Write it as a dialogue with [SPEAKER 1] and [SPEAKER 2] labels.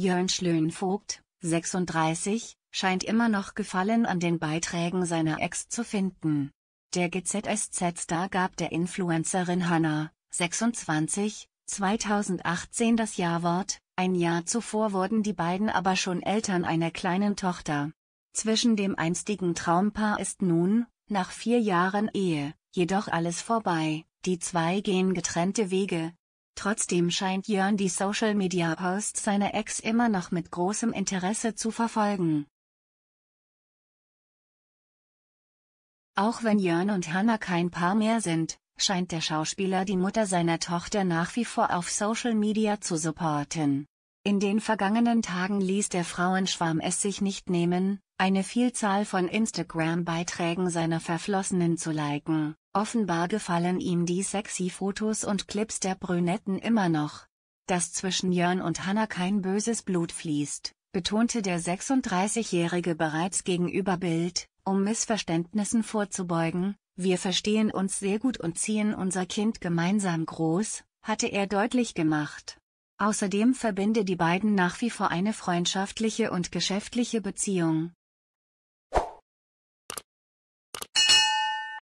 [SPEAKER 1] Jörn Schlönvogt, 36, scheint immer noch Gefallen an den Beiträgen seiner Ex zu finden. Der GZSZ-Star gab der Influencerin Hanna, 26, 2018 das Jawort, ein Jahr zuvor wurden die beiden aber schon Eltern einer kleinen Tochter. Zwischen dem einstigen Traumpaar ist nun, nach vier Jahren Ehe, jedoch alles vorbei, die zwei gehen getrennte Wege,
[SPEAKER 2] Trotzdem scheint Jörn die Social-Media-Posts seiner Ex immer noch mit großem Interesse zu verfolgen. Auch wenn Jörn und Hannah kein Paar mehr sind, scheint der Schauspieler die Mutter seiner Tochter nach
[SPEAKER 1] wie vor auf Social Media zu supporten. In den vergangenen Tagen ließ der Frauenschwarm es sich nicht nehmen, eine Vielzahl von Instagram-Beiträgen seiner Verflossenen zu liken. Offenbar gefallen ihm die sexy Fotos und Clips der Brünetten immer noch. Dass zwischen Jörn und Hannah kein böses Blut fließt, betonte der 36-Jährige bereits gegenüber Bild, um Missverständnissen vorzubeugen, wir verstehen uns sehr gut und ziehen unser Kind gemeinsam groß, hatte er deutlich gemacht. Außerdem verbinde die beiden nach wie vor eine freundschaftliche
[SPEAKER 2] und geschäftliche Beziehung.